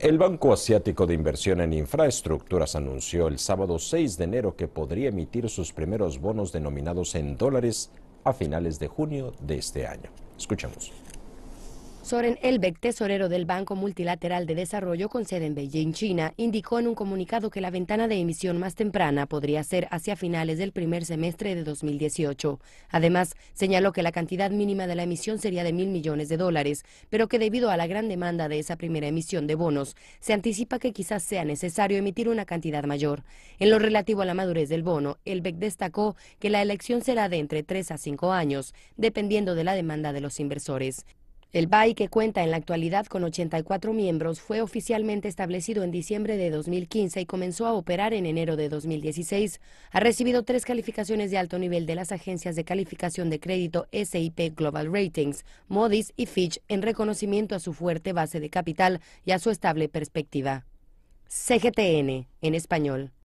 El Banco Asiático de Inversión en Infraestructuras anunció el sábado 6 de enero que podría emitir sus primeros bonos denominados en dólares a finales de junio de este año. Escuchamos el Elbeck, tesorero del Banco Multilateral de Desarrollo con sede en Beijing, China, indicó en un comunicado que la ventana de emisión más temprana podría ser hacia finales del primer semestre de 2018. Además, señaló que la cantidad mínima de la emisión sería de mil millones de dólares, pero que debido a la gran demanda de esa primera emisión de bonos, se anticipa que quizás sea necesario emitir una cantidad mayor. En lo relativo a la madurez del bono, Elbeck destacó que la elección será de entre tres a cinco años, dependiendo de la demanda de los inversores. El BAI, que cuenta en la actualidad con 84 miembros, fue oficialmente establecido en diciembre de 2015 y comenzó a operar en enero de 2016. Ha recibido tres calificaciones de alto nivel de las agencias de calificación de crédito SIP Global Ratings, Modis y Fitch en reconocimiento a su fuerte base de capital y a su estable perspectiva. CGTN, en español.